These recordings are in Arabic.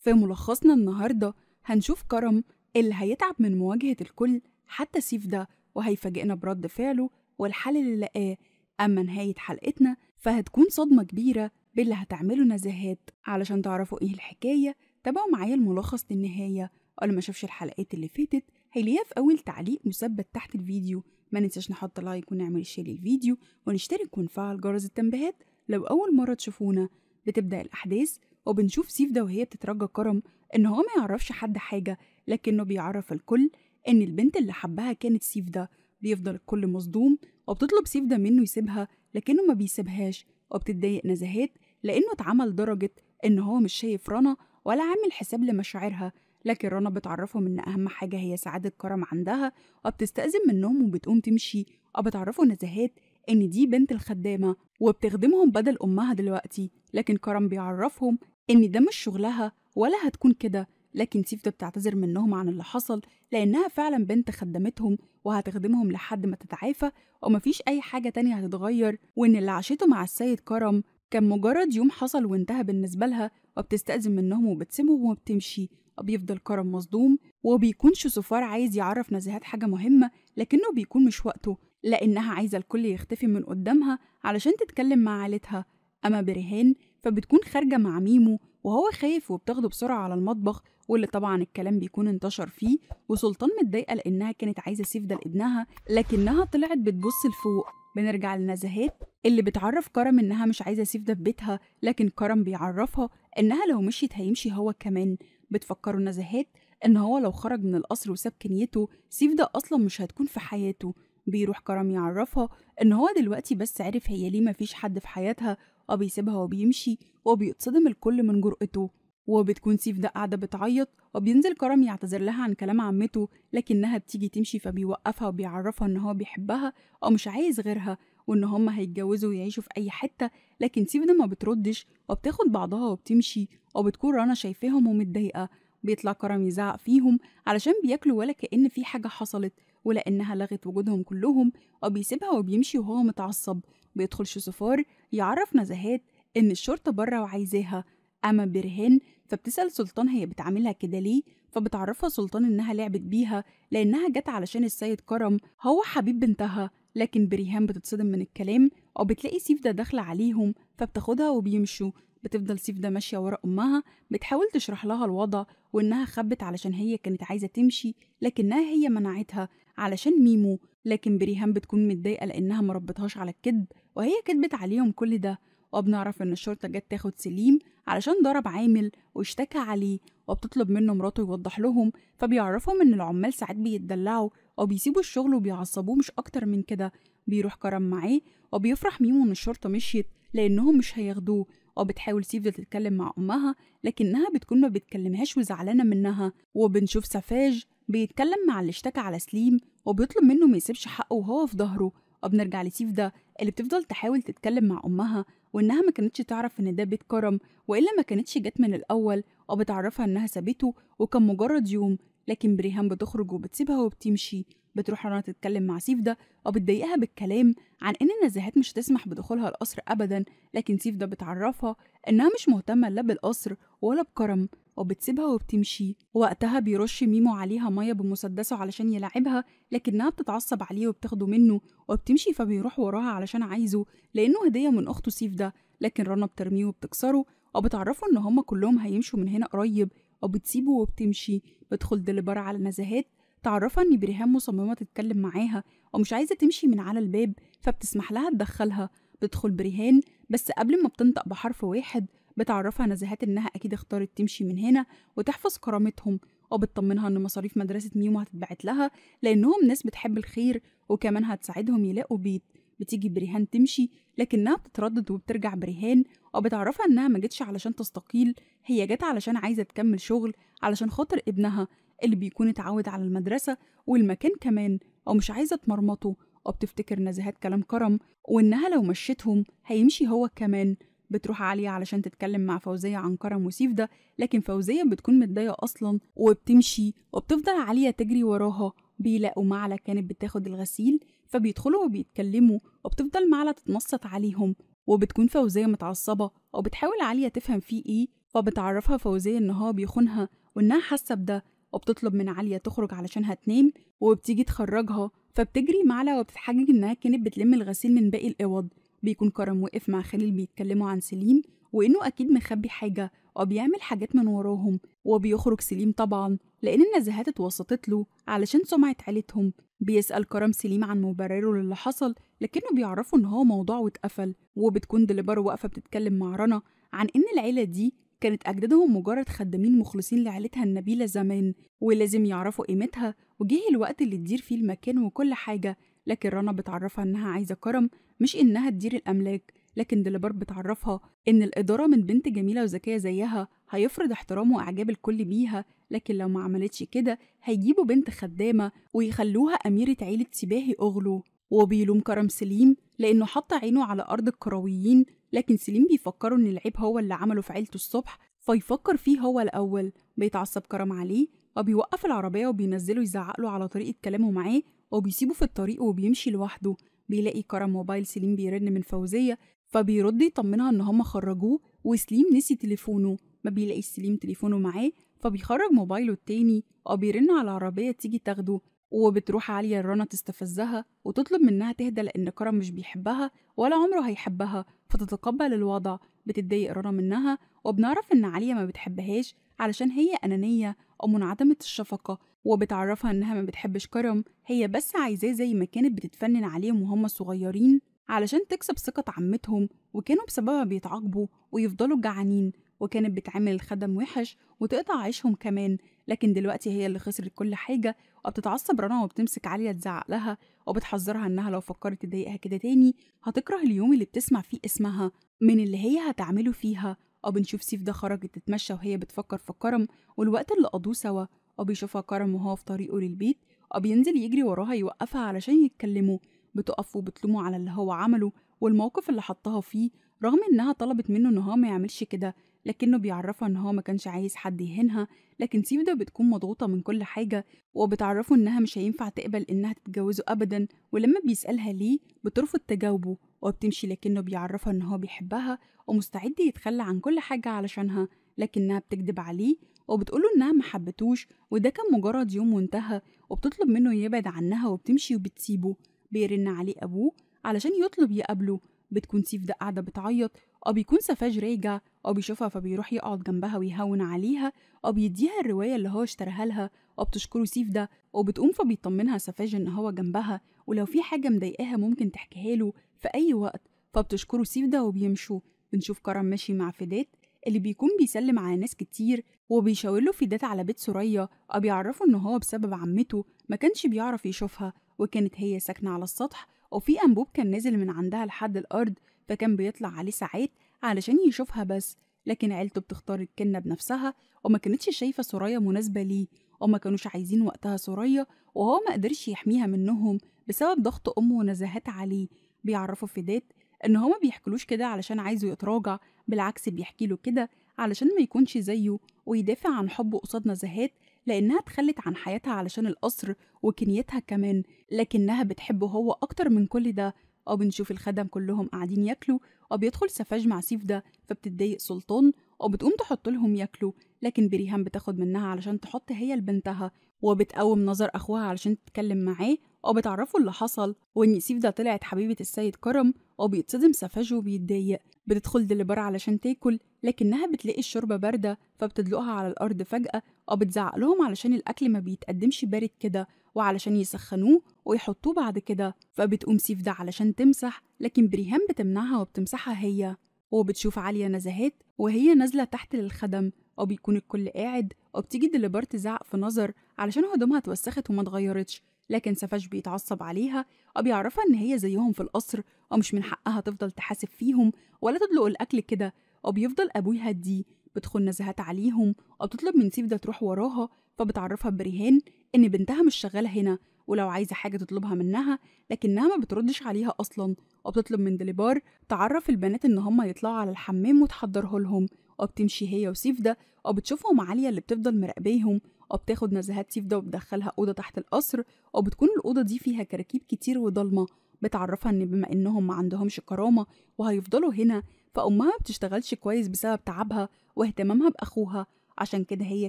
في ملخصنا النهاردة هنشوف كرم اللي هيتعب من مواجهة الكل حتى سيف ده وهيفاجئنا برد فعله والحل اللي لقاه أما نهاية حلقتنا فهتكون صدمة كبيرة باللي هتعمله نزاهات علشان تعرفوا إيه الحكاية تابعوا معايا الملخص للنهاية واللي ما شافش الحلقات اللي فاتت هيلاقيها في أول تعليق مثبت تحت الفيديو ما ننساش نحط لايك ونعمل شير للفيديو ونشترك ونفعل جرس التنبيهات لو أول مرة تشوفونا بتبدأ الأحداث وبنشوف سيف ده وهي بتترجى كرم إن هو ما يعرفش حد حاجة لكنه بيعرف الكل إن البنت اللي حبها كانت سيف ده بيفضل الكل مصدوم وبتطلب سيف ده منه يسيبها لكنه ما بيسيبهاش وبتتضايق نزهات لأنه اتعمل درجة إن هو مش شايف رنا ولا عامل حساب لمشاعرها لكن رنا بتعرفهم إن أهم حاجة هي سعادة كرم عندها وبتستأذن منهم وبتقوم تمشي وبتعرفوا نزهات إن دي بنت الخدامة وبتخدمهم بدل أمها دلوقتي لكن كرم بيعرفهم إن ده مش شغلها ولا هتكون كده لكن سيف ده بتعتذر منهم عن اللي حصل لأنها فعلا بنت خدمتهم وهتخدمهم لحد ما تتعافى ومفيش أي حاجة تانية هتتغير وإن اللي عاشته مع السيد كرم كان مجرد يوم حصل وانتهى بالنسبة لها وبتستأذن منهم وبتسيبهم وبتمشي وبيفضل كرم مصدوم وبيكون شسوفار عايز يعرف نزهات حاجة مهمة لكنه بيكون مش وقته لأنها عايزة الكل يختفي من قدامها علشان تتكلم مع عيلتها أما برهان فبتكون خارجة مع ميمو وهو خايف وبتاخده بسرعة على المطبخ واللي طبعا الكلام بيكون انتشر فيه وسلطان متضايقة لأنها كانت عايزة سيف لابنها لكنها طلعت بتبص لفوق بنرجع لنزهات اللي بتعرف كرم إنها مش عايزة سيف في بيتها لكن كرم بيعرفها إنها لو مشيت هيمشي هو كمان بتفكره نزهات إن هو لو خرج من القصر وساب كنيته سيف ده أصلا مش هتكون في حياته بيروح كرم يعرفها إن هو دلوقتي بس عرف هي ليه مفيش حد في حياتها وبيسيبها وبيمشي وبيتصدم الكل من جرأته وبتكون سيف ده قاعدة بتعيط وبينزل كرم يعتذر لها عن كلام عمته لكنها بتيجي تمشي فبيوقفها وبيعرفها إن هو بيحبها ومش عايز غيرها وإن هما هيتجوزوا ويعيشوا في أي حتة لكن سيف ده ما بتردش وبتاخد بعضها وبتمشي وبتكون رنا شايفاهم ومتضايقة بيطلع كرم يزعق فيهم علشان بياكلوا ولا كأن في حاجة حصلت ولأنها لغت وجودهم كلهم وبيسيبها وبيمشي وهو متعصب بيدخل شوسفار يعرف نزهات إن الشرطة بره وعايزاها أما برهان فبتسأل سلطان هي بتعاملها كده ليه فبتعرفها سلطان إنها لعبت بيها لأنها جت علشان السيد كرم هو حبيب بنتها لكن بريهان بتتصدم من الكلام وبتلاقي سيف ده داخلة عليهم فبتاخدها وبيمشوا بتفضل سيف ده ماشية ورا أمها بتحاول تشرح لها الوضع وإنها خبت علشان هي كانت عايزة تمشي لكنها هي منعتها علشان ميمو لكن بريهام بتكون متضايقة لأنها مربتهاش على الكذب وهي كدبت عليهم كل ده وبنعرف إن الشرطة جت تاخد سليم علشان ضرب عامل واشتكى عليه وبتطلب منه مراته يوضح لهم فبيعرفهم إن العمال ساعات بيتدلعوا وبيسيبوا الشغل وبيعصبوه مش أكتر من كده بيروح كرم معاه وبيفرح ميمو إن الشرطة مشيت لأنهم مش هياخدوه وبتحاول اه بتحاول سيف تتكلم مع امها لكنها بتكون ما بتكلمهاش وزعلانه منها وبنشوف سفاج بيتكلم مع اللي اشتكى على سليم وبيطلب منه ما يسيبش حقه وهو في ظهره وبنرجع اه لسيف ده اللي بتفضل تحاول تتكلم مع امها وانها ما كانتش تعرف ان ده بيت كرم والا ما كانتش جت من الاول وبتعرفها اه انها سابته وكان مجرد يوم لكن بريهام بتخرج وبتسيبها وبتمشي بتروح رنا تتكلم مع سيف ده وبتضايقها بالكلام عن إن النزاهات مش هتسمح بدخولها القصر أبدا لكن سيف ده بتعرفها إنها مش مهتمة لا بالقصر ولا بكرم وبتسيبها وبتمشي وقتها بيرش ميمو عليها مية بمسدسه علشان يلعبها لكنها بتتعصب عليه وبتاخده منه وبتمشي فبيروح وراها علشان عايزه لأنه هدية من أخته سيف ده لكن رنا بترميه وبتكسره وبتعرفه إن هما كلهم هيمشوا من هنا قريب وبتسيبه وبتمشي بتدخل دليبر على نزاهات تعرفها إن بريهام مصممة تتكلم معاها ومش عايزة تمشي من على الباب فبتسمح لها تدخلها بتدخل بريهان بس قبل ما بتنطق بحرف واحد بتعرفها نزهات إنها أكيد اختارت تمشي من هنا وتحفظ كرامتهم وبتطمنها إن مصاريف مدرسة ميمو هتتبعت لها لأنهم ناس بتحب الخير وكمان هتساعدهم يلاقوا بيت بتيجي بريهان تمشي لكنها بتتردد وبترجع برهان وبتعرفها انها ما جتش علشان تستقيل هي جت علشان عايزه تكمل شغل علشان خاطر ابنها اللي بيكون اتعود على المدرسة والمكان كمان أو مش عايزة تمرمطه أو بتفتكر نزهات كلام كرم وإنها لو مشيتهم هيمشي هو كمان بتروح عالية علشان تتكلم مع فوزية عن كرم وسيف ده لكن فوزية بتكون متضايقة أصلا وبتمشي وبتفضل عالية تجري وراها بيلاقوا معلى كانت بتاخد الغسيل فبيدخلوا وبيتكلموا وبتفضل معلى تتنصت عليهم وبتكون فوزية متعصبة وبتحاول عالية تفهم فيه إيه فبتعرفها فوزية إن هو بيخونها وإنها حاسة بده وبتطلب من عليا تخرج علشانها تنام وبتيجي تخرجها فبتجري مع عليا وبتتحجج انها كانت بتلم الغسيل من باقي الاوض بيكون كرم وقف مع خليل بيتكلموا عن سليم وانه اكيد مخبي حاجه وبيعمل حاجات من وراهم وبيخرج سليم طبعا لان النزاهات اتوسطت له علشان سمعه عيلتهم بيسال كرم سليم عن مبرره للي حصل لكنه بيعرفه ان هو موضوع واتقفل وبتكون دليبر واقفه بتتكلم مع رنا عن ان العيله دي كانت أجدادهم مجرد خدامين مخلصين لعيلتها النبيلة زمان ولازم يعرفوا قيمتها وجه الوقت اللي تدير فيه المكان وكل حاجة لكن رنا بتعرفها إنها عايزة كرم مش إنها تدير الأملاك لكن ديليبر بتعرفها إن الإدارة من بنت جميلة وذكية زيها هيفرض احترام وإعجاب الكل بيها لكن لو ما عملتش كده هيجيبوا بنت خدامة ويخلوها أميرة عيلة سباهي أغلو وبيلوم كرم سليم لأنه حط عينه على أرض الكرويين لكن سليم بيفكروا إن العيب هو اللي عمله في عيلته الصبح فيفكر فيه هو الأول بيتعصب كرم عليه وبيوقف العربية وبينزله يزعقله على طريقة كلامه معاه وبيسيبه في الطريق وبيمشي لوحده بيلاقي كرم موبايل سليم بيرن من فوزية فبيرد يطمنها إن هما خرجوه وسليم نسي تليفونه ما بيلاقيش سليم تليفونه معاه فبيخرج موبايله التاني وبيرن بيرن على العربية تيجي تاخده وبتروح عالية الرنا تستفزها وتطلب منها تهدى لأن كرم مش بيحبها ولا عمره هيحبها فتتقبل الوضع بتتضايق رنا منها وبنعرف إن عالية ما بتحبهاش علشان هي أنانية أو منعدمة الشفقة وبتعرفها إنها ما بتحبش كرم هي بس عايزاه زي ما كانت بتتفنن عليهم وهم صغيرين علشان تكسب ثقة عمتهم وكانوا بسببها بيتعاقبوا ويفضلوا جعانين وكانت بتعامل الخدم وحش وتقطع عيشهم كمان لكن دلوقتي هي اللي خسرت كل حاجة وبتتعصب رنا وبتمسك عليا تزعق لها وبتحذرها إنها لو فكرت تضايقها كده تاني هتكره اليوم اللي بتسمع فيه اسمها من اللي هي هتعمله فيها وبنشوف سيف ده خرجت تتمشى وهي بتفكر في كرم والوقت اللي قضوه سوا وبيشوفها كرم وهو في طريقه للبيت وبينزل يجري وراها يوقفها علشان يتكلموا بتقف وبتلومه على اللي هو عمله والموقف اللي حطها فيه رغم انها طلبت منه ان هو ما يعملش كده لكنه بيعرفها إن هو ما كانش عايز حد يهينها لكن سيودا بتكون مضغوطة من كل حاجة وبتعرفه إنها مش هينفع تقبل إنها تتجوزه أبدا ولما بيسألها ليه بترفض تجاوبه وبتمشي لكنه بيعرفها إن هو بيحبها ومستعد يتخلى عن كل حاجة علشانها لكنها بتكذب عليه وبتقوله إنها محبتوش وده كان مجرد يوم وانتهى وبتطلب منه يبعد عنها وبتمشي وبتسيبه بيرن عليه أبوه علشان يطلب يقابله بتكون سيف ده قاعدة بتعيط أو بيكون سفاج راجع أو بيشوفها فبيروح يقعد جنبها ويهون عليها أو بيديها الرواية اللي هو اشتراها لها أو بتشكره سيف ده أو بتقوم فبيطمنها سفاج إن هو جنبها ولو في حاجة مضايقاها ممكن تحكيها له في أي وقت فبتشكره سيف ده وبيمشوا بنشوف كرم ماشي مع فدات اللي بيكون بيسلم على ناس كتير وبيشاور له فدات على بيت سوريا أو بيعرفه إن هو بسبب عمته ما كانش بيعرف يشوفها وكانت هي ساكنة على السطح وفي أنبوب كان نازل من عندها لحد الأرض فكان بيطلع عليه ساعات علشان يشوفها بس لكن عيلته بتختار الكنة بنفسها وما كانتش شايفة سوريا مناسبة ليه وما كانوش عايزين وقتها سوريا وهو ما قدرش يحميها منهم بسبب ضغط أمه ونزاهات عليه بيعرفوا ديت إن هو ما بيحكلوش كده علشان عايزه يتراجع بالعكس بيحكي له كده علشان ما يكونش زيه ويدافع عن حبه قصاد نزاهات لأنها اتخلت عن حياتها علشان القصر وكنيتها كمان لكنها بتحبه هو أكتر من كل ده أو بنشوف الخدم كلهم قاعدين ياكلوا أو بيدخل سفاج مع سيف ده فبتتضايق سلطان أو بتقوم تحط لهم ياكلوا لكن بريهام بتاخد منها علشان تحط هي لبنتها وبتقوم نظر أخوها علشان تتكلم معاه أو اللي حصل وإن سيف ده طلعت حبيبة السيد كرم أو بيتصدم سفاج وبيتضايق بتدخل دلبر علشان تاكل لكنها بتلاقي الشوربة باردة فبتدلقها على الأرض فجأة أو بتزعق لهم علشان الأكل ما بيتقدمش بارد كده وعلشان يسخنوه ويحطوه بعد كده فبتقوم سيف ده علشان تمسح لكن بريهام بتمنعها وبتمسحها هي وبتشوف عالية نزهات وهي نازلة تحت للخدم وبيكون الكل قاعد وبتيجي دليبرت زعق في نظر علشان هدومها اتوسخت وما اتغيرتش لكن سفاش بيتعصب عليها وبيعرفها ان هي زيهم في القصر ومش من حقها تفضل تحاسب فيهم ولا تدلق الاكل كده وبيفضل ابوها هديه بتخون نزهات عليهم أو بتطلب من سيف ده تروح وراها فبتعرفها برهان إن بنتها مش شغالة هنا ولو عايزة حاجة تطلبها منها لكنها ما بتردش عليها أصلا وبتطلب من دليبار تعرف البنات إن هما يطلعوا على الحمام وتحضره لهم وبتمشي هي وسيف ده وبتشوفهم عالية اللي بتفضل مراقبيهم وبتاخد نزهات سيف ده وبتدخلها أوضة تحت القصر وبتكون الأوضة دي فيها كراكيب كتير وضلمة بتعرفها إن بما إنهم ما عندهمش كرامة وهيفضلوا هنا فأمها بتشتغلش كويس بسبب تعبها واهتمامها بأخوها عشان كده هي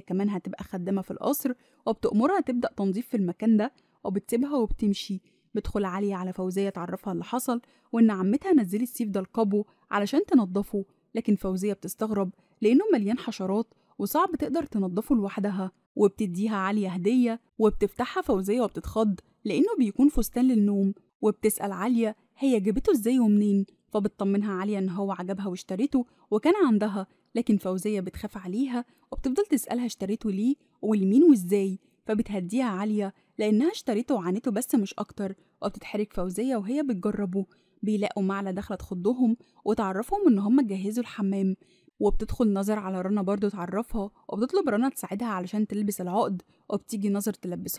كمان هتبقى خدامة في القصر وبتأمرها تبدأ تنظيف في المكان ده وبتسيبها وبتمشي بتدخل عليا على فوزية تعرفها اللي حصل وإن عمتها نزلت السيف ده لقبه علشان تنظفه لكن فوزية بتستغرب لأنه مليان حشرات وصعب تقدر تنظفه لوحدها وبتديها عليا هدية وبتفتحها فوزية وبتتخض لأنه بيكون فستان للنوم وبتسأل عليا هي جابته ازاي ومنين فبتطمنها عليا إن هو عجبها واشتريته وكان عندها لكن فوزية بتخاف عليها وبتفضل تسألها اشتريته ليه ولمين وازاي فبتهديها عالية لأنها اشتريته وعانته بس مش أكتر وبتتحرك فوزية وهي بتجربه بيلاقوا معلى دخلت خضهم وتعرفهم إن هما جهزوا الحمام وبتدخل نظر على رنا برضه تعرفها وبتطلب رنا تساعدها علشان تلبس العقد وبتيجي نظر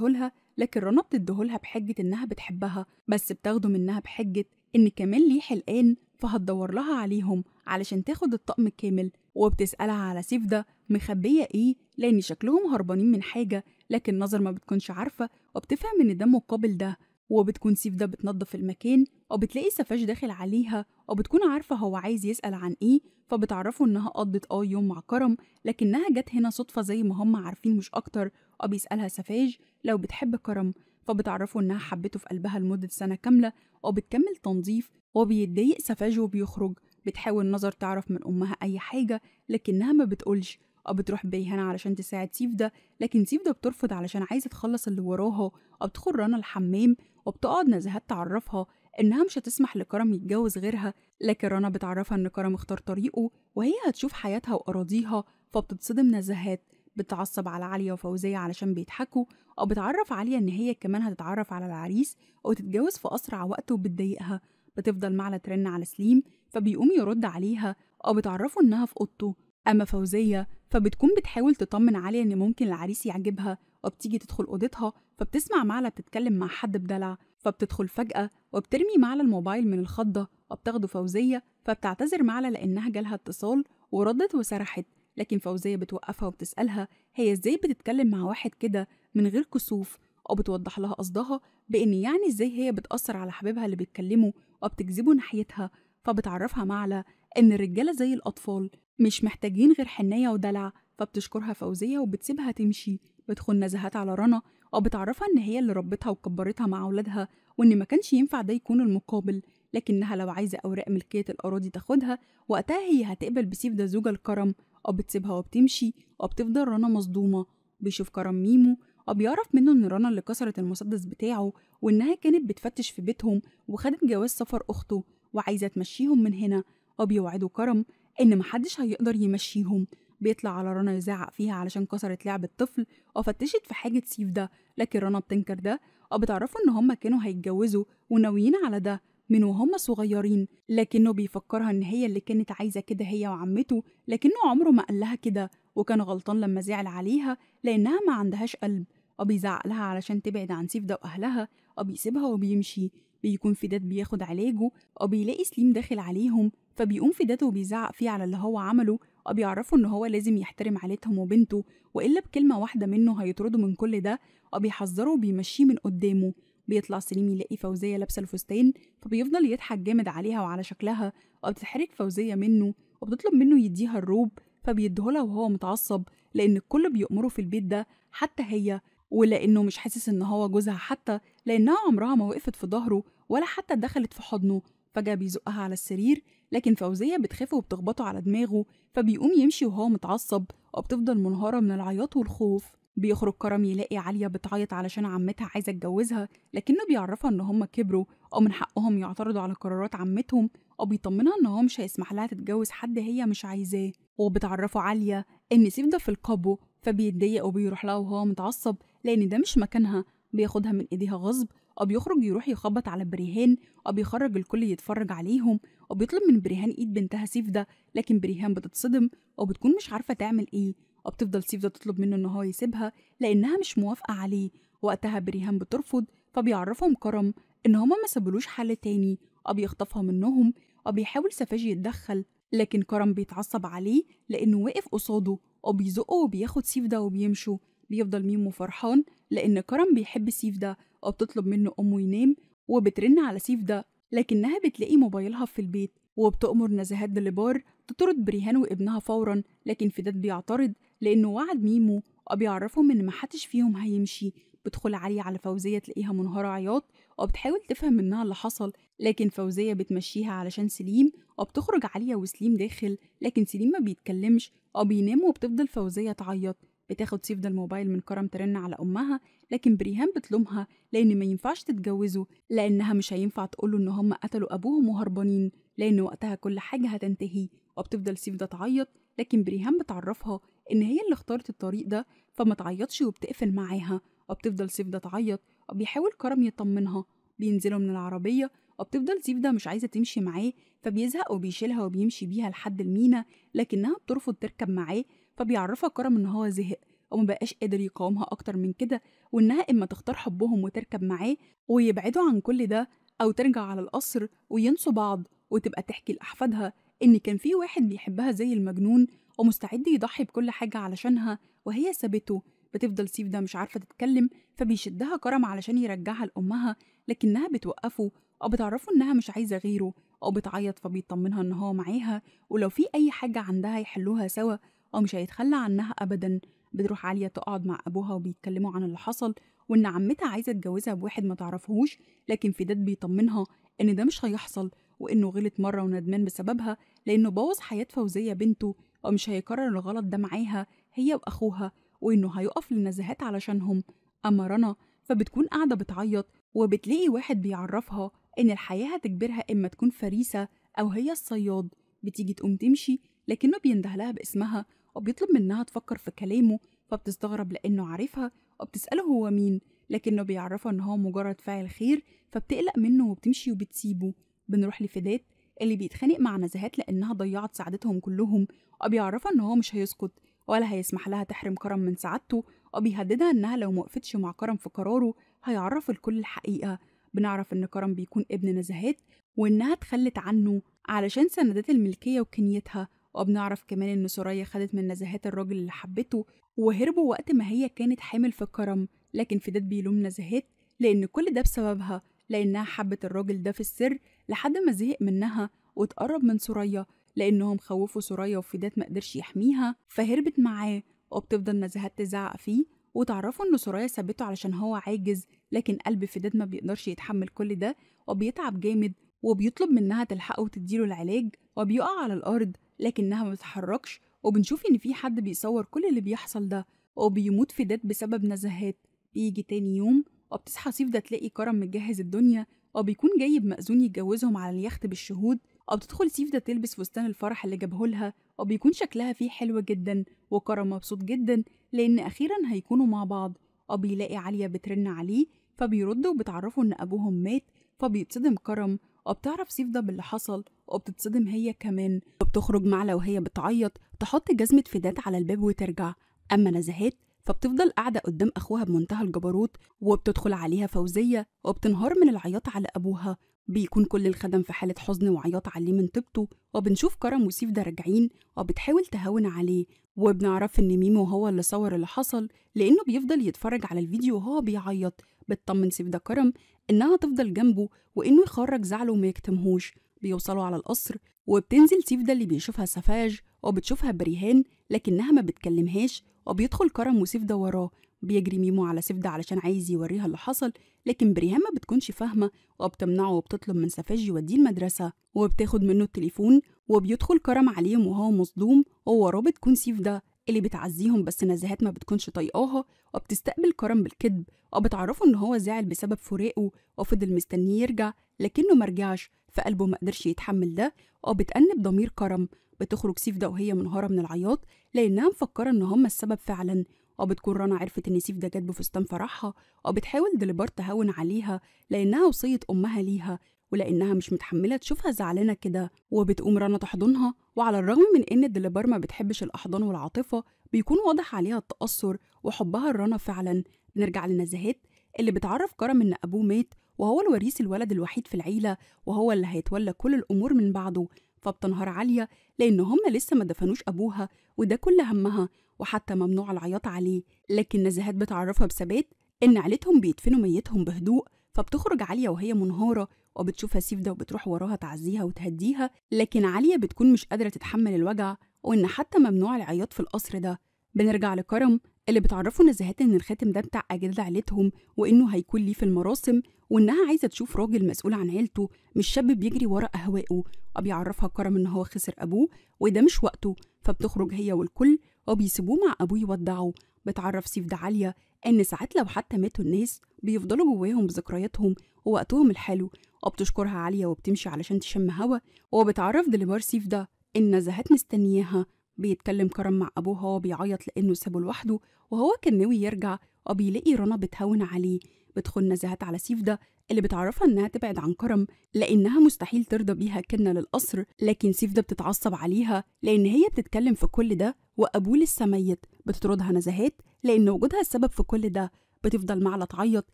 لها لكن رنا بتديهولها بحجة إنها بتحبها بس بتاخده منها بحجة إن كمان ليه حلقان فهتدور لها عليهم علشان تاخد الطقم الكامل وبتسألها على سيف ده مخبية إيه لأن شكلهم هربانين من حاجة لكن نظر ما بتكونش عارفة وبتفهم إن ده مقابل ده وبتكون سيف ده بتنظف المكان وبتلاقي سفاش داخل عليها وبتكون عارفة هو عايز يسأل عن إيه فبتعرفه إنها قضت آه يوم مع كرم لكنها جت هنا صدفة زي ما هم عارفين مش أكتر وبيسألها سفاج لو بتحب كرم فبتعرفه إنها حبته في قلبها لمدة سنة كاملة وبتكمل تنظيف وبيتضايق سفاجه وبيخرج بتحاول نظر تعرف من أمها أي حاجة لكنها ما بتقولش أو آه، بتروح بريهانة علشان تساعد سيف ده لكن سيف ده بترفض علشان عايزة تخلص اللي وراها وبتدخل آه، رنا الحمام وبتقعد نزهات تعرفها إنها مش هتسمح لكرم يتجوز غيرها لكن رنا بتعرفها إن كرم اختار طريقه وهي هتشوف حياتها وأراضيها فبتتصدم نزهات بتعصب على عليا وفوزية علشان بيضحكوا أو بتعرف عليا إن هي كمان هتتعرف على العريس أو تتجوز في أسرع وقت وبتضايقها بتفضل معلى ترن على سليم فبيقوم يرد عليها أو بتعرفه إنها في أوضته أما فوزية فبتكون بتحاول تطمن عليا إن ممكن العريس يعجبها وبتيجي تدخل أوضتها فبتسمع معلى بتتكلم مع حد بدلع فبتدخل فجأة وبترمي معلى الموبايل من الخضة وبتاخده فوزية فبتعتذر معلى لأنها جالها اتصال وردت وسرحت لكن فوزية بتوقفها وبتسألها هي إزاي بتتكلم مع واحد كده من غير كسوف أو بتوضح لها قصدها بإن يعني إزاي هي بتأثر على حبيبها اللي بيتكلمه وبتجذبه ناحيتها فبتعرفها معلى إن الرجالة زي الأطفال مش محتاجين غير حنية ودلع فبتشكرها فوزية وبتسيبها تمشي بتخون نزهات على رنا وبتعرفها إن هي اللي ربتها وكبرتها مع أولادها وإن ما كانش ينفع ده يكون المقابل لكنها لو عايزة أوراق ملكية الأراضي تاخدها وقتها هي هتقبل بسيف ده زوجة الكرم أو بتسيبها وبتمشي وبتفضل بتفضل رنا مصدومة بيشوف كرم ميمو وبيعرف بيعرف منه إن رنا اللي كسرت المسدس بتاعه وإنها كانت بتفتش في بيتهم وخدت جواز سفر أخته وعايزة تمشيهم من هنا وبيوعدوا بيوعدوا كرم إن محدش هيقدر يمشيهم بيطلع على رنا يزعق فيها علشان كسرت لعبة طفل وفتشت في حاجة سيف ده لكن رنا بتنكر ده وبتعرفوا بتعرفه إن هما كانوا هيتجوزوا وناويين على ده من وهم صغيرين لكنه بيفكرها إن هي اللي كانت عايزة كده هي وعمته لكنه عمره ما قالها كده وكان غلطان لما زعل عليها لأنها ما عندهاش قلب أو لها علشان تبعد عن سيف ده وأهلها وبيسيبها بيسيبها وبيمشي بيكون دات بياخد علاجه وبيلاقي بيلاقي سليم داخل عليهم فبيقوم فداته وبيزعق فيه على اللي هو عمله وبيعرفه إن هو لازم يحترم عيلتهم وبنته وإلا بكلمة واحدة منه هيطرده من كل ده وبيحذره بيحذره وبيمشيه من قدامه بيطلع سليم يلاقي فوزية لابسة الفستان فبيفضل يضحك جامد عليها وعلى شكلها وبتتحرك فوزية منه وبتطلب منه يديها الروب فبيديهولها وهو متعصب لأن الكل بيأمره في البيت ده حتى هي ولأنه مش حاسس إن هو جوزها حتى لأنها عمرها ما وقفت في ظهره ولا حتى دخلت في حضنه فجأة بيزقها على السرير لكن فوزية بتخاف وبتخبطه على دماغه فبيقوم يمشي وهو متعصب وبتفضل منهارة من العياط والخوف بيخرج كرم يلاقي عليا بتعيط علشان عمتها عايزه اتجوزها لكنه بيعرفها ان هما كبروا او من حقهم يعترضوا على قرارات عمتهم او بيطمنها ان هو مش هيسمح لها تتجوز حد هي مش عايزاه وبتعرفه عليا ان سيف ده في القبو فبيتضايق وبيروح لها وهو متعصب لان ده مش مكانها بياخدها من ايديها غصب او بيخرج يروح يخبط على بريهان او بيخرج الكل يتفرج عليهم او بيطلب من بريهان ايد بنتها سيف ده لكن بريهان بتتصدم او بتكون مش عارفه تعمل ايه وبتفضل سيف ده تطلب منه إن هو يسيبها لأنها مش موافقة عليه وقتها بريهام بترفض فبيعرفهم كرم إن هما ما سابلوش حل تاني وبيخطفها منهم وبيحاول سفاجي يتدخل لكن كرم بيتعصب عليه لأنه واقف قصاده وبيزقه وبياخد سيف ده وبيمشوا بيفضل ميمو فرحان لأن كرم بيحب سيف ده وبتطلب منه أمه ينام وبترن على سيف ده لكنها بتلاقي موبايلها في البيت وبتأمر نزهات دليبار تطرد بريهان وابنها فورا لكن فداد بيعترض لأنه وعد ميمو وبيعرفهم إن محدش فيهم هيمشي بتدخل علي على فوزية تلاقيها منهارة عياط وبتحاول تفهم منها اللي حصل لكن فوزية بتمشيها علشان سليم وبتخرج عليا وسليم داخل لكن سليم ما بيتكلمش وبينام وبتفضل فوزية تعيط بتاخد سيف ده الموبايل من كرم ترن على أمها لكن بريهام بتلومها لأن ما ينفعش تتجوزه لأنها مش هينفع تقوله إن هم قتلوا أبوهم وهربانين لأن وقتها كل حاجة هتنتهي وبتفضل سيف ده تعيط لكن بريهام بتعرفها إن هي اللي اختارت الطريق ده فما تعيطش وبتقفل معاها وبتفضل سيف ده تعيط وبيحاول كرم يطمنها بينزلوا من العربية وبتفضل سيف ده مش عايزة تمشي معاه فبيزهق وبيشيلها وبيمشي بيها لحد المينا لكنها بترفض تركب معاه فبيعرفها كرم إن هو زهق ومبقاش قادر يقاومها أكتر من كده وإنها إما تختار حبهم وتركب معاه ويبعدوا عن كل ده أو ترجع على القصر وينسوا بعض وتبقى تحكي لأحفادها إن كان في واحد بيحبها زي المجنون ومستعد يضحي بكل حاجة علشانها وهي سابته بتفضل سيف ده مش عارفة تتكلم فبيشدها كرم علشان يرجعها لأمها لكنها بتوقفه أو بتعرفه إنها مش عايزة غيره أو بتعيط فبيطمنها إن هو معاها ولو في أي حاجة عندها يحلوها سوا أو مش هيتخلى عنها أبدا بتروح عالية تقعد مع أبوها وبيتكلموا عن اللي حصل وإن عمتها عايزة تجوزها بواحد ما تعرفهوش لكن داد بيطمنها إن ده مش هيحصل وإنه غلط مرة وندمان بسببها لأنه بوظ حياة فوزية بنته ومش هيكرر الغلط ده معاها هي وأخوها وإنه هيقف للنزاهات علشانهم أما رنا فبتكون قاعدة بتعيط وبتلاقي واحد بيعرفها إن الحياة هتجبرها إما تكون فريسة أو هي الصياد بتيجي تقوم تمشي لكنه بيندهلها باسمها وبيطلب منها تفكر في كلامه فبتستغرب لأنه عارفها وبتسأله هو مين لكنه بيعرفها إن هو مجرد فاعل خير فبتقلق منه وبتمشي وبتسيبه بنروح لفدات اللي بيتخانق مع نزهات لأنها ضيعت سعادتهم كلهم وبيعرفها إن هو مش هيسكت ولا هيسمح لها تحرم كرم من سعادته وبيهددها إنها لو موقفتش مع كرم في قراره هيعرف الكل الحقيقة بنعرف إن كرم بيكون ابن نزهات وإنها تخلت عنه علشان سندات الملكية وكنيتها وبنعرف كمان إن سوريا خدت من نزاهات الراجل اللي حبته وهربوا وقت ما هي كانت حامل في الكرم لكن فداد بيلوم نزاهات لأن كل ده بسببها لأنها حبت الراجل ده في السر لحد ما زهق منها وتقرب من سوريا لأنهم خوفوا سوريا ما مقدرش يحميها فهربت معاه وبتفضل نزاهات تزعق فيه وتعرفوا إن سوريا سابته علشان هو عاجز لكن قلب فداد ما بيقدرش يتحمل كل ده وبيتعب جامد وبيطلب منها تلحقه وتديله العلاج وبيقع على الأرض لكنها ما بتتحركش وبنشوف إن في حد بيصور كل اللي بيحصل ده وبيموت في دات بسبب نزهات بيجي تاني يوم وبتصحى سيف ده تلاقي كرم متجهز الدنيا وبيكون جايب مأذون يتجوزهم على اليخت بالشهود وبتدخل سيف ده تلبس فستان الفرح اللي جابهولها وبيكون شكلها فيه حلو جدا وكرم مبسوط جدا لأن أخيرا هيكونوا مع بعض وبيلاقي عليا بترن عليه فبيرد وبتعرفه إن أبوهم مات فبيتصدم كرم وبتعرف ده باللي حصل وبتتصدم هي كمان وبتخرج معلى وهي بتعيط تحط جزمة فدات على الباب وترجع أما نزهات فبتفضل قاعدة قدام أخوها بمنتهى الجبروت وبتدخل عليها فوزية وبتنهار من العياط على أبوها بيكون كل الخدم في حالة حزن وعياط عليه من طيبته وبنشوف كرم وسيف ده راجعين وبتحاول تهون عليه وبنعرف إن ميمو هو اللي صور اللي حصل لأنه بيفضل يتفرج على الفيديو وهو بيعيط بتطمن سيف ده كرم إنها تفضل جنبه وإنه يخرج زعله وما يكتمهوش بيوصلوا على القصر وبتنزل سيف ده اللي بيشوفها سفاج وبتشوفها بريهان لكنها ما بتكلمهاش وبيدخل كرم وسيف ده وراه بيجري ميمو على سفده علشان عايز يوريها اللي حصل لكن بريهام ما بتكونش فاهمة وبتمنعه وبتطلب من سفاج يوديه المدرسة وبتاخد منه التليفون وبيدخل كرم عليهم وهو مصدوم وهو رابط كون سيف ده اللي بتعزيهم بس نزهات ما بتكونش طايقاها وبتستقبل كرم بالكذب وبتعرفه ان هو زعل بسبب فراقه وفضل مستنيه يرجع لكنه مرجعش فقلبه ما قدرش يتحمل ده وبتأنب ضمير كرم بتخرج سيف ده وهي منهارة من العياط لأنها مفكرة إن هما السبب فعلا أو بتكون رنا عرفت إن سيف ده جات بفستان فرحها أو بتحاول دليبار تهون عليها لأنها وصية أمها ليها ولأنها مش متحملة تشوفها زعلانة كده وبتقوم رنا تحضنها وعلى الرغم من إن دليبار ما بتحبش الأحضان والعاطفة بيكون واضح عليها التأثر وحبها لرنا فعلا نرجع لنزهات اللي بتعرف كرم إن أبوه مات وهو الوريث الولد الوحيد في العيلة وهو اللي هيتولى كل الأمور من بعده فبتنهار عالية لأن هما لسه ما دفنوش أبوها وده كل همها وحتى ممنوع العياط عليه لكن النزهات بتعرفها بثبات إن عيلتهم بيدفنوا ميتهم بهدوء فبتخرج عالية وهي منهارة وبتشوفها سيفدة وبتروح وراها تعزيها وتهديها لكن عالية بتكون مش قادرة تتحمل الوجع وإن حتى ممنوع العياط في القصر ده بنرجع لكرم اللي بتعرفه نزهات إن الخاتم ده بتاع أجداد عيلتهم وإنه هيكون ليه في المراسم وإنها عايزة تشوف راجل مسؤول عن عيلته مش شاب بيجري ورا أهوائه وبيعرفها كرم إن هو خسر أبوه وده مش وقته فبتخرج هي والكل وبيسيبوه مع أبوه يودعه بتعرف سيف عالية إن ساعات لو حتى ماتوا الناس بيفضلوا جواهم بذكرياتهم ووقتهم الحلو وبتشكرها عالية وبتمشي علشان تشم هوا وبتعرف دليبار سيف ده إن نزهات مستنياها بيتكلم كرم مع أبوها وبيعيط لأنه سابه لوحده وهو كان ناوي يرجع وبيلاقي رنا بتهون عليه بتخون نزهات على سيف ده اللي بتعرفها إنها تبعد عن كرم لأنها مستحيل ترضى بيها كنا للقصر لكن سيف ده بتتعصب عليها لأن هي بتتكلم في كل ده وأبول السميت بتطردها نزهات لأن وجودها السبب في كل ده بتفضل معلى تعيط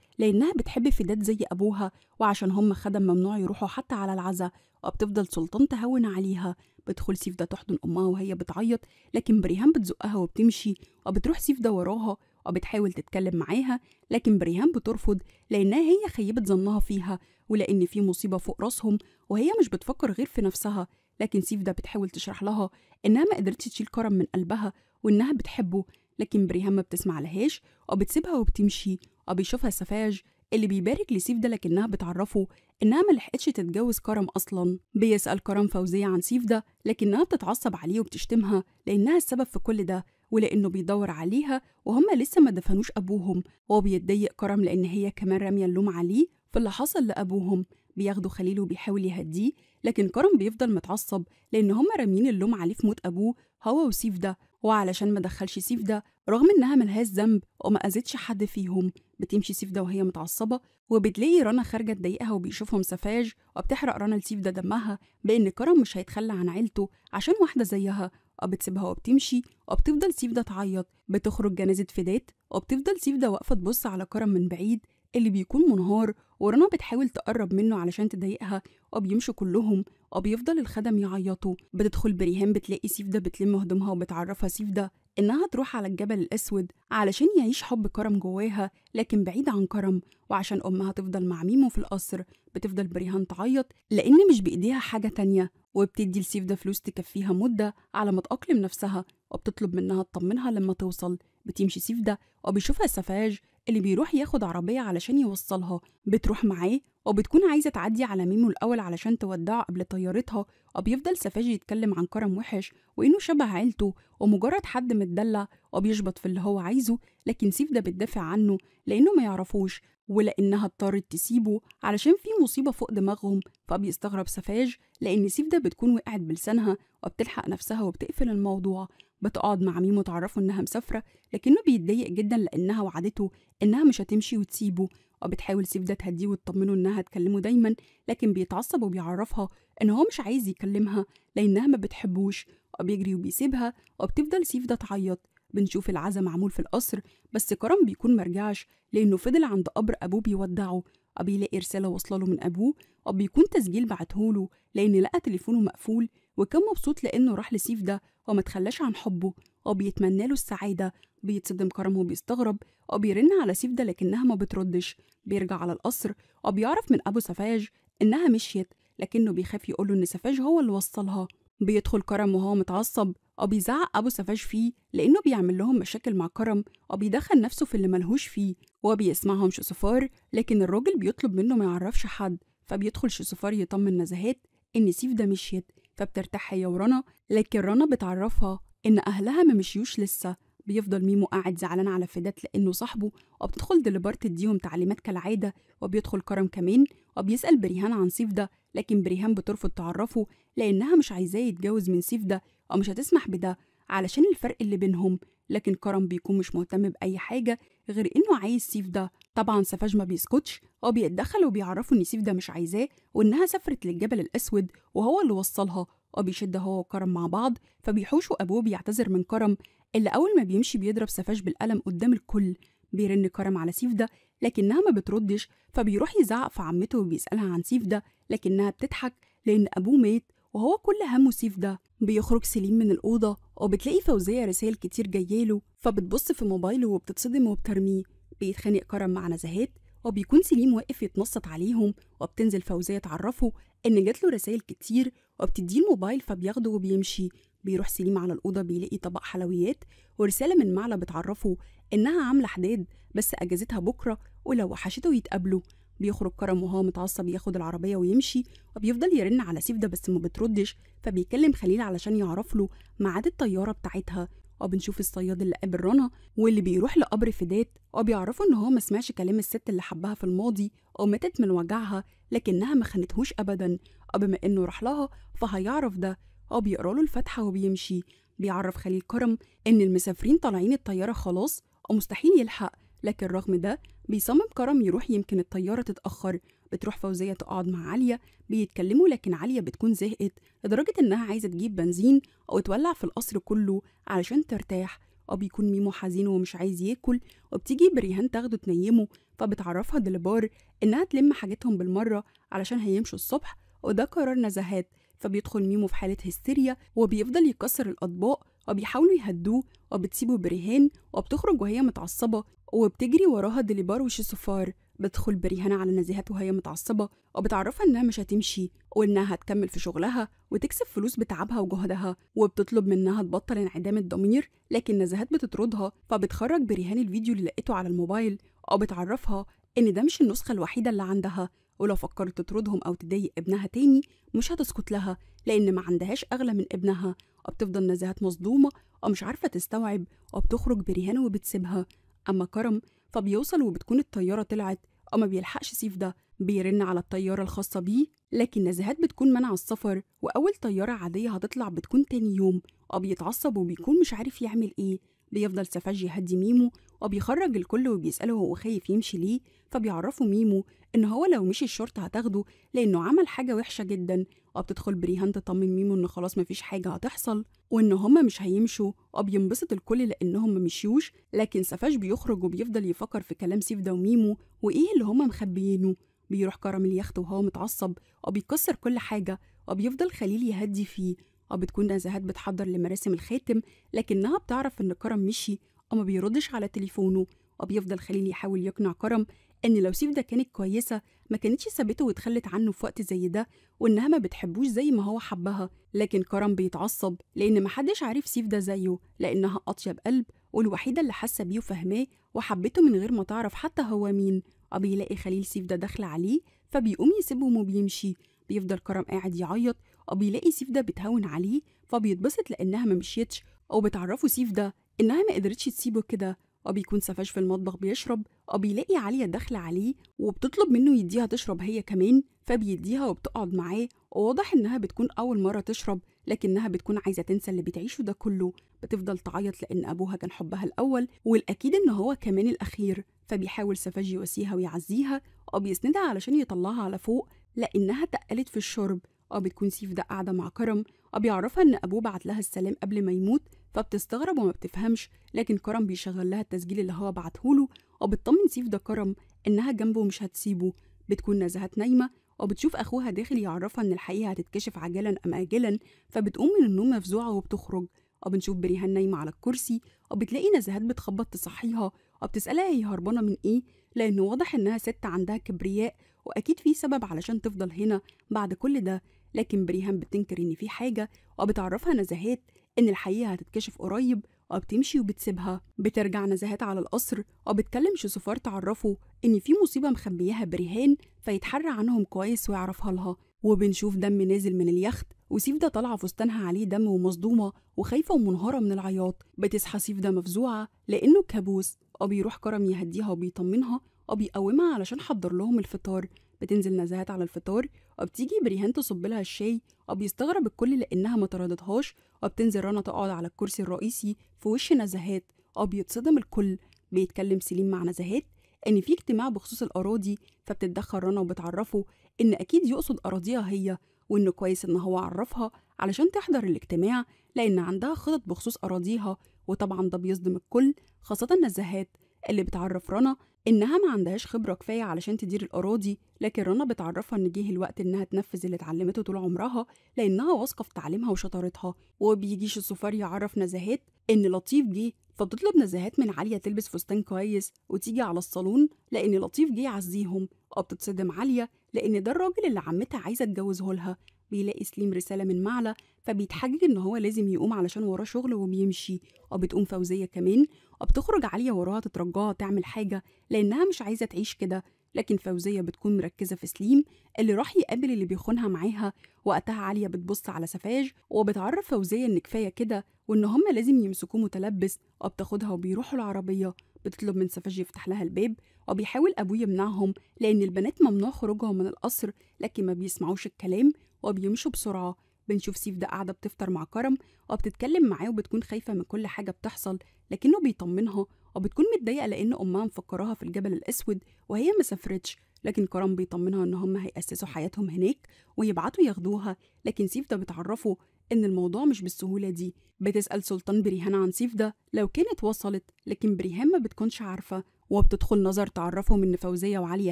لأنها بتحب فداد زي أبوها وعشان هم خدم ممنوع يروحوا حتى على العزاء وبتفضل سلطان تهون عليها بتدخل سيفدا تحضن أمها وهي بتعيط لكن بريهان بتزقها وبتمشي وبتروح سيفدا وراها وبتحاول بتحاول تتكلم معاها لكن بريهام بترفض لأنها هي خيبت ظنها فيها ولأن في مصيبة فوق راسهم وهي مش بتفكر غير في نفسها لكن سيفدا بتحاول تشرح لها إنها ما قدرتش تشيل كرم من قلبها وإنها بتحبه لكن بريهام ما بتسمع لهاش وبتسيبها وبتمشي وبيشوفها سفاج اللي بيبارك لسيفدا لكنها بتعرفه إنها ما لحقتش تتجوز كرم أصلا بيسأل كرم فوزية عن سيفدا لكنها بتتعصب عليه وبتشتمها لأنها السبب في كل ده ولأنه بيدور عليها وهما لسه ما دفنوش أبوهم وهو بيتضايق كرم لأن هي كمان رامية اللوم عليه في اللي حصل لأبوهم بياخدوا خليل وبيحاول يهديه لكن كرم بيفضل متعصب لأن هما رامين اللوم عليه في موت أبوه هو وسيف ده وعلشان ما دخلش سيف ده رغم إنها ملهاش ذنب وما أذتش حد فيهم بتمشي سيف ده وهي متعصبة وبتلاقي رنا خارجة تضايقها وبيشوفهم سفاج وبتحرق رنا لسيف ده دمها بإن كرم مش هيتخلى عن عيلته عشان واحدة زيها وبتسيبها وبتمشي وبتفضل سيف ده تعيط بتخرج جنازة فدات وبتفضل سيف ده واقفة تبص على كرم من بعيد اللي بيكون منهار ورنا بتحاول تقرب منه علشان تضايقها وبيمشوا كلهم وبيفضل الخدم يعيطوا بتدخل بريهام بتلاقي سيف ده بتلم هدومها وبتعرفها سيف ده إنها تروح على الجبل الأسود علشان يعيش حب كرم جواها لكن بعيد عن كرم وعشان أمها تفضل مع ميمو في القصر بتفضل بريهان تعيط لأن مش بإيديها حاجة تانية وبتدي لسيف ده فلوس تكفيها مدة على ما تأقلم نفسها وبتطلب منها تطمنها لما توصل بتمشي سيف ده وبيشوفها السفاج اللي بيروح ياخد عربية علشان يوصلها بتروح معاه وبتكون عايزة تعدي على ميمو الأول علشان تودعه قبل طيارتها وبيفضل سفاج يتكلم عن كرم وحش وإنه شبه عيلته ومجرد حد متدلع وبيشبط في اللي هو عايزه لكن سيف ده بتدافع عنه لأنه ما يعرفوش ولأنها اضطرت تسيبه علشان في مصيبة فوق دماغهم فبيستغرب سفاج لأن سيف ده بتكون وقعت بلسانها وبتلحق نفسها وبتقفل الموضوع بتقعد مع ميم وتعرفه إنها مسافرة لكنه بيتضايق جدا لأنها وعدته إنها مش هتمشي وتسيبه وبتحاول سيف ده تهديه وتطمنه إنها تكلمه دايما لكن بيتعصب وبيعرفها إن هو مش عايز يكلمها لأنها ما بتحبوش وبيجري وبيسيبها وبتفضل سيف ده تعيط بنشوف العزا معمول في القصر بس كرم بيكون مرجعش لأنه فضل عند قبر أبوه بيودعه يلاقي رسالة واصلة له من أبوه بيكون تسجيل بعتهوله لأن لقى تليفونه مقفول وكان مبسوط لأنه راح لسيف ده وما تخلاش عن حبه وبيتمنى له السعادة بيتصدم كرم وبيستغرب وبيرن على سيف ده لكنها ما بتردش بيرجع على القصر وبيعرف من أبو سفاج إنها مشيت لكنه بيخاف يقوله إن سفاج هو اللي وصلها بيدخل كرم وهو متعصب وبيزعق أبو سفاج فيه لأنه بيعمل لهم مشاكل مع كرم وبيدخل نفسه في اللي ملهوش فيه وبيسمعهم بيسمعهم شوسفار لكن الراجل بيطلب منه ما يعرفش حد فبيدخل شوسفار يطمن نزهات إن سيف ده مشيت فبترتاح هي ورنا لكن رنا بتعرفها إن أهلها ما مشيوش لسه بيفضل ميمو قاعد زعلان على فدات لأنه صاحبه وبتدخل دليبار تديهم تعليمات كالعادة وبيدخل كرم كمان وبيسأل بريهان عن سيف ده لكن بريهان بترفض تعرفه لأنها مش عايزاه يتجوز من سيف ده أو مش هتسمح بده علشان الفرق اللي بينهم لكن كرم بيكون مش مهتم بأي حاجة غير إنه عايز سيف ده طبعا سفاج ما بيسكتش هو بيتدخل وبيعرفه إن سيف ده مش عايزاه وإنها سافرت للجبل الأسود وهو اللي وصلها وبيشد هو وكرم مع بعض فبيحوشوا أبوه بيعتذر من كرم اللي أول ما بيمشي بيضرب سفاج بالقلم قدام الكل بيرن كرم على سيف ده لكنها ما بتردش فبيروح يزعق في عمته وبيسألها عن سيف ده لكنها بتضحك لأن أبوه مات وهو كل همه سيف ده بيخرج سليم من الأوضة وبتلاقي فوزية رسائل كتير جايله فبتبص في موبايله وبتتصدم وبترميه بيتخانق كرم مع نزهات وبيكون سليم واقف يتنصت عليهم وبتنزل فوزية تعرفه إن جات له رسائل كتير وبتديه الموبايل فبياخده وبيمشي بيروح سليم على الأوضة بيلاقي طبق حلويات ورسالة من معلى بتعرفه إنها عاملة حداد بس أجازتها بكرة ولو وحشته يتقابلوا بيخرج كرم وهو متعصب ياخد العربية ويمشي وبيفضل يرن على سيف ده بس ما بتردش فبيكلم خليل علشان يعرف له ميعاد الطيارة بتاعتها وبنشوف الصياد اللي قابل رنا واللي بيروح لقبر فدات وبيعرفوا ان هو ما سمعش كلام الست اللي حبها في الماضي وماتت من وجعها لكنها ما خانتهوش ابدا وبما انه راح لها فهيعرف ده وبيقرا له الفاتحه وبيمشي بيعرف خليل كرم ان المسافرين طالعين الطياره خلاص ومستحيل يلحق لكن رغم ده بيصمم كرم يروح يمكن الطيارة تتأخر بتروح فوزية تقعد مع عليا بيتكلموا لكن عليا بتكون زهقت لدرجة إنها عايزة تجيب بنزين أو تولع في القصر كله علشان ترتاح أو بيكون ميمو حزين ومش عايز ياكل وبتيجي بريهان تاخده تنيمه فبتعرفها دلبار إنها تلم حاجتهم بالمرة علشان هيمشوا الصبح وده قرار نزهات فبيدخل ميمو في حالة هستيريا وبيفضل يكسر الأطباق وبيحاولوا يهدوه وبتسيبه برهان وبتخرج وهي متعصبة وبتجري وراها ديليبار وشيسوفار بتدخل بريهانة على نزيهات وهي متعصبة وبتعرفها إنها مش هتمشي وإنها هتكمل في شغلها وتكسب فلوس بتعبها وجهدها وبتطلب منها تبطل انعدام الضمير لكن نزيهات بتطردها فبتخرج بريهان الفيديو اللي لقيته على الموبايل وبتعرفها إن ده مش النسخة الوحيدة اللي عندها ولو فكرت تطردهم أو تضايق ابنها تاني مش هتسكت لها لأن ما عندهاش أغلى من ابنها وبتفضل نزيهات مصدومة ومش عارفة تستوعب وبتخرج برهان وبتسيبها أما كرم فبيوصل وبتكون الطيارة طلعت أو ما بيلحقش سيف ده بيرن على الطيارة الخاصة بيه لكن نزهات بتكون منع السفر وأول طيارة عادية هتطلع بتكون تاني يوم وبيتعصب وبيكون مش عارف يعمل إيه بيفضل سفاج يهدي ميمو وبيخرج الكل وبيسأله هو خايف يمشي ليه فبيعرفه ميمو إن هو لو مشي الشرطة هتاخده لأنه عمل حاجة وحشة جدا اه بتدخل بريهان تطمن ميمو ان خلاص مفيش حاجه هتحصل وان هما مش هيمشوا وبينبسط بينبسط الكل لانهم ممشيوش لكن سفاش بيخرج وبيفضل يفكر في كلام سيف ده وميمو وايه اللي هما مخبيينه بيروح كرم اليخت وهو متعصب وبيكسر بيكسر كل حاجه وبيفضل بيفضل خليل يهدي فيه وبتكون بتكون نزهات بتحضر لمراسم الخاتم لكنها بتعرف ان كرم مشي وما ما بيردش على تليفونه وبيفضل خليل يحاول يقنع كرم ان لو سيف ده كانت كويسه ما كانتش سابته واتخلت عنه في وقت زي ده وانها ما بتحبوش زي ما هو حبها لكن كرم بيتعصب لان محدش عارف سيف ده زيه لانها اطيب قلب والوحيده اللي حاسه بيه وفاهماه وحبته من غير ما تعرف حتى هو مين يلاقي خليل سيف ده داخل عليه فبيقوم يسيبهم وبيمشي بيفضل كرم قاعد يعيط يلاقي سيف ده بتهون عليه فبيتبسط لانها ما مشيتش او بتعرفه سيف ده انها ما قدرتش تسيبه كده اه بيكون سفاش في المطبخ بيشرب اه بيلاقي عليا داخله عليه وبتطلب منه يديها تشرب هي كمان فبيديها وبتقعد معاه وواضح انها بتكون اول مره تشرب لكنها بتكون عايزه تنسى اللي بتعيشه ده كله بتفضل تعيط لان ابوها كان حبها الاول والاكيد ان هو كمان الاخير فبيحاول سفاج يواسيها ويعزيها اه بيسندها علشان يطلعها على فوق لانها تقلت في الشرب اه بتكون سيف ده قاعده مع كرم وبيعرفها إن أبوه بعت لها السلام قبل ما يموت فبتستغرب وما بتفهمش لكن كرم بيشغل لها التسجيل اللي هو بعتهوله وبتطمن سيف ده كرم إنها جنبه ومش هتسيبه بتكون نزهات نايمة وبتشوف أخوها داخل يعرفها إن الحقيقة هتتكشف عجلا أم آجلا فبتقوم من النوم مفزوعة وبتخرج وبنشوف بريهان نايمة على الكرسي وبتلاقي نزهات بتخبط تصحيها وبتسألها هي هربانة من إيه لأنه واضح إنها ست عندها كبرياء وأكيد في سبب علشان تفضل هنا بعد كل ده لكن بريهام بتنكر إن في حاجة وبتعرفها نزهات إن الحقيقة هتتكشف قريب وبتمشي وبتسيبها بترجع نزهات على القصر وبتكلم شوسفار تعرفه إن في مصيبة مخبياها برهان فيتحرى عنهم كويس ويعرفها لها وبنشوف دم نازل من اليخت وسيف ده طالعة فستانها عليه دم ومصدومة وخايفة ومنهارة من العياط بتصحى سيف ده مفزوعة لأنه كابوس وبيروح كرم يهديها وبيطمنها وبيقومها علشان حضر لهم الفطار بتنزل نزهات على الفطار وبتيجي بريهان تصب لها الشاي وبيستغرب الكل لانها ما طردتهاش وبتنزل رنا تقعد على الكرسي الرئيسي في وش نزهات وبيتصدم الكل بيتكلم سليم مع نزهات ان في اجتماع بخصوص الاراضي فبتتدخل رنا وبتعرفه ان اكيد يقصد اراضيها هي وانه كويس ان هو عرفها علشان تحضر الاجتماع لان عندها خطط بخصوص اراضيها وطبعا ده بيصدم الكل خاصه النزهات اللي بتعرف رنا انها ما عندهاش خبره كفايه علشان تدير الاراضي لكن رنا بتعرفها ان جه الوقت انها تنفذ اللي اتعلمته طول عمرها لانها واثقه في تعليمها وشطارتها وبيجيش السفار يعرف نزاهات ان لطيف جه فتطلب نزاهات من عليا تلبس فستان كويس وتيجي على الصالون لان لطيف جه يعزيهم أو بتتصدم عليا لان ده الراجل اللي عمتها عايزه تجوزه لها بيلاقي سليم رساله من معلى فبيتحجج ان هو لازم يقوم علشان وراه شغل وبيمشي وبتقوم بتقوم فوزيه كمان وبتخرج عليا وراها تترجاها تعمل حاجة لأنها مش عايزة تعيش كده لكن فوزية بتكون مركزة في سليم اللي راح يقابل اللي بيخونها معاها وقتها عليا بتبص على سفاج وبتعرف فوزية إن كفاية كده وإن هما لازم يمسكوه متلبس وبتاخدها وبيروحوا العربية بتطلب من سفاج يفتح لها الباب وبيحاول أبوه يمنعهم لأن البنات ممنوع خروجهم من القصر لكن ما بيسمعوش الكلام وبيمشوا بسرعة بنشوف سيف ده قاعدة بتفطر مع كرم وبتتكلم معاه وبتكون خايفة من كل حاجة بتحصل لكنه بيطمنها وبتكون متضايقة لأن أمها مفكراها في الجبل الأسود وهي مسافرتش لكن كرم بيطمنها إن هم هيأسسوا حياتهم هناك ويبعتوا ياخدوها لكن سيف ده بتعرفه إن الموضوع مش بالسهولة دي بتسأل سلطان بريهان عن سيف ده لو كانت وصلت لكن بريهان ما بتكونش عارفة وبتدخل نظر تعرفهم إن فوزية وعليا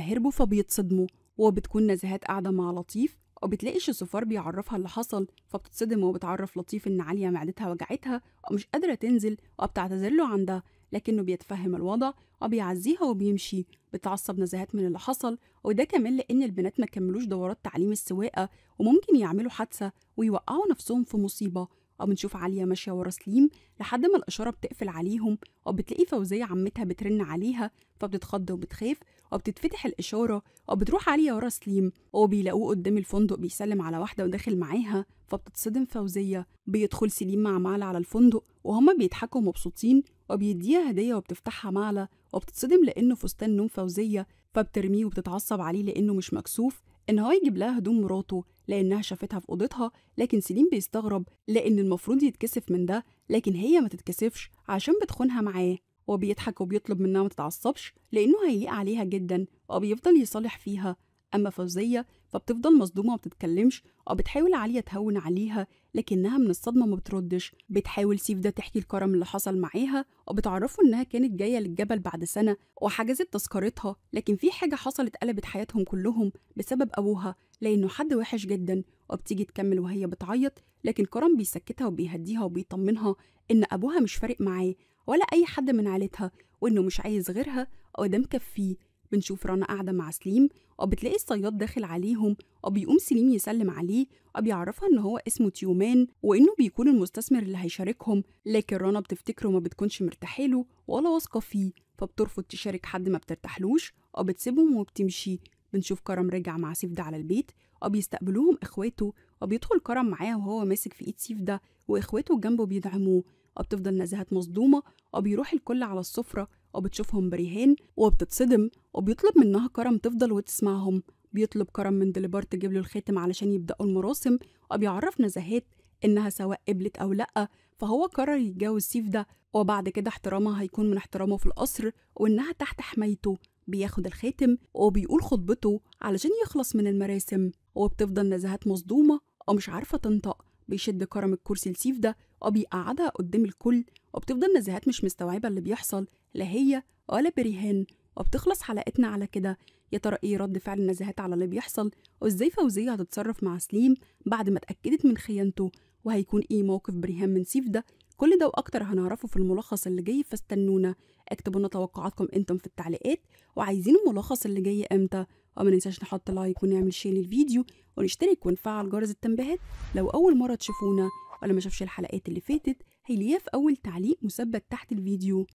هربوا فبيتصدموا وبتكون نزهات قاعدة مع لطيف وبتلاقي الصفار بيعرفها اللي حصل فبتتصدم وبتعرف لطيف إن عالية معدتها وجعتها ومش قادرة تنزل وبتعتذر له عندها لكنه بيتفهم الوضع وبيعزيها وبيمشي بتعصب نزهات من اللي حصل وده كمان لأن البنات ما كملوش دورات تعليم السواقة وممكن يعملوا حادثة ويوقعوا نفسهم في مصيبة وبنشوف عالية ماشية ورا سليم لحد ما الإشارة بتقفل عليهم وبتلاقي فوزية عمتها بترن عليها فبتتخض وبتخاف وبتتفتح الإشارة وبتروح عليها ورا سليم وبيلاقوه قدام الفندق بيسلم على واحدة وداخل معاها فبتتصدم فوزية بيدخل سليم مع معلى على الفندق وهما بيضحكوا مبسوطين وبيديها هدية وبتفتحها معلى وبتتصدم لأنه فستان نوم فوزية فبترميه وبتتعصب عليه لأنه مش مكسوف إن هو يجيب لها هدوم مراته لأنها شافتها في أوضتها لكن سليم بيستغرب لأن المفروض يتكسف من ده لكن هي ما تتكسفش عشان بتخونها معاه وبيضحك وبيطلب منها ما تتعصبش لأنه هيليق عليها جدا وبيفضل يصالح فيها أما فوزية فبتفضل مصدومة وبتتكلمش وبتحاول عليا تهون عليها لكنها من الصدمة ما بتردش بتحاول سيف ده تحكي الكرم اللي حصل معاها وبتعرفه إنها كانت جاية للجبل بعد سنة وحجزت تذكرتها لكن في حاجة حصلت قلبت حياتهم كلهم بسبب أبوها لأنه حد وحش جدا وبتيجي تكمل وهي بتعيط لكن كرم بيسكتها وبيهديها وبيطمنها إن أبوها مش فارق معاه ولا أي حد من عيلتها وإنه مش عايز غيرها أو ده مكفيه بنشوف رنا قاعدة مع سليم وبتلاقي الصياد داخل عليهم وبيقوم سليم يسلم عليه وبيعرفها إن هو اسمه تيومان وإنه بيكون المستثمر اللي هيشاركهم لكن رنا بتفتكره ما بتكونش له ولا واثقة فيه فبترفض تشارك حد ما بترتاحلوش وبتسيبهم وبتمشي بنشوف كرم رجع مع سيف ده على البيت وبيستقبلوهم إخواته وبيدخل كرم معاه وهو ماسك في إيد سيف ده وإخواته جنبه بيدعموه وبتفضل نزهات مصدومة وبيروح الكل على السفرة وبتشوفهم برهان وبتتصدم وبيطلب منها كرم تفضل وتسمعهم بيطلب كرم من دليبار تجيب له الخاتم علشان يبدأوا المراسم وبيعرف نزهات إنها سواء قبلت أو لأ فهو قرر يتجوز سيف ده وبعد كده احترامها هيكون من احترامه في القصر وإنها تحت حمايته بياخد الخاتم وبيقول خطبته علشان يخلص من المراسم وبتفضل نزهات مصدومة ومش عارفة تنطق بيشد كرم الكرسي لسيف ده وبيقعدها قدام الكل وبتفضل نزهات مش مستوعبة اللي بيحصل لا هي ولا بريهان وبتخلص حلقتنا على كده يا ترى ايه رد فعل نزهات على اللي بيحصل وازاي فوزية هتتصرف مع سليم بعد ما اتأكدت من خيانته وهيكون ايه موقف بريهان من سيف ده كل ده واكتر هنعرفه في الملخص اللي جاي فاستنونا اكتبوا لنا توقعاتكم انتم في التعليقات وعايزين الملخص اللي جاي امتى وما ننساش نحط لايك ونعمل شير للفيديو ونشترك ونفعل جرس التنبيهات لو اول مره تشوفونا ولا ما شافش الحلقات اللي فاتت هيلاقيها في أول تعليق مثبت تحت الفيديو